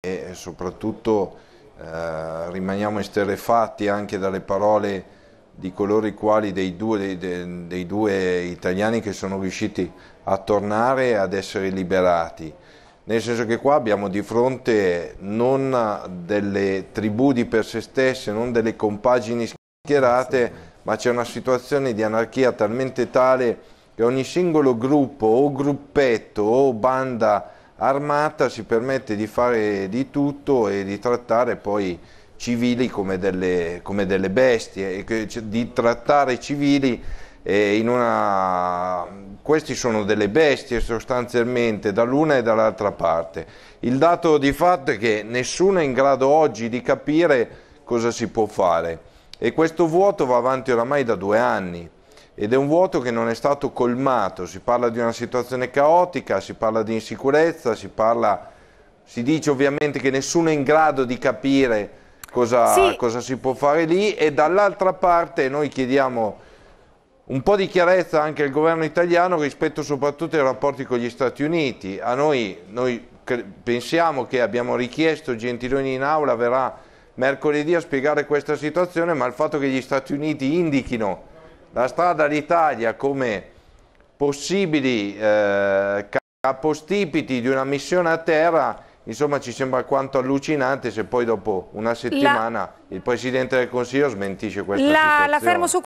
e soprattutto eh, rimaniamo esterrefatti anche dalle parole di coloro i quali dei due, dei, dei due, italiani che sono riusciti a tornare ad essere liberati. Nel senso che qua abbiamo di fronte non delle tribù di per sé stesse, non delle compagini schierate, ma c'è una situazione di anarchia talmente tale che ogni singolo gruppo o gruppetto o banda armata si permette di fare di tutto e di trattare poi civili come delle, come delle bestie, di trattare civili in una... questi sono delle bestie sostanzialmente dall'una e dall'altra parte. Il dato di fatto è che nessuno è in grado oggi di capire cosa si può fare e questo vuoto va avanti oramai da due anni ed è un vuoto che non è stato colmato, si parla di una situazione caotica, si parla di insicurezza, si, parla, si dice ovviamente che nessuno è in grado di capire cosa, sì. cosa si può fare lì e dall'altra parte noi chiediamo un po' di chiarezza anche al governo italiano rispetto soprattutto ai rapporti con gli Stati Uniti. A noi, noi pensiamo che abbiamo richiesto Gentiloni in aula, verrà mercoledì a spiegare questa situazione, ma il fatto che gli Stati Uniti indichino la strada d'Italia come possibili eh, capostipiti di una missione a terra, insomma ci sembra quanto allucinante se poi dopo una settimana la... il Presidente del Consiglio smentisce questa la, situazione. La fermo su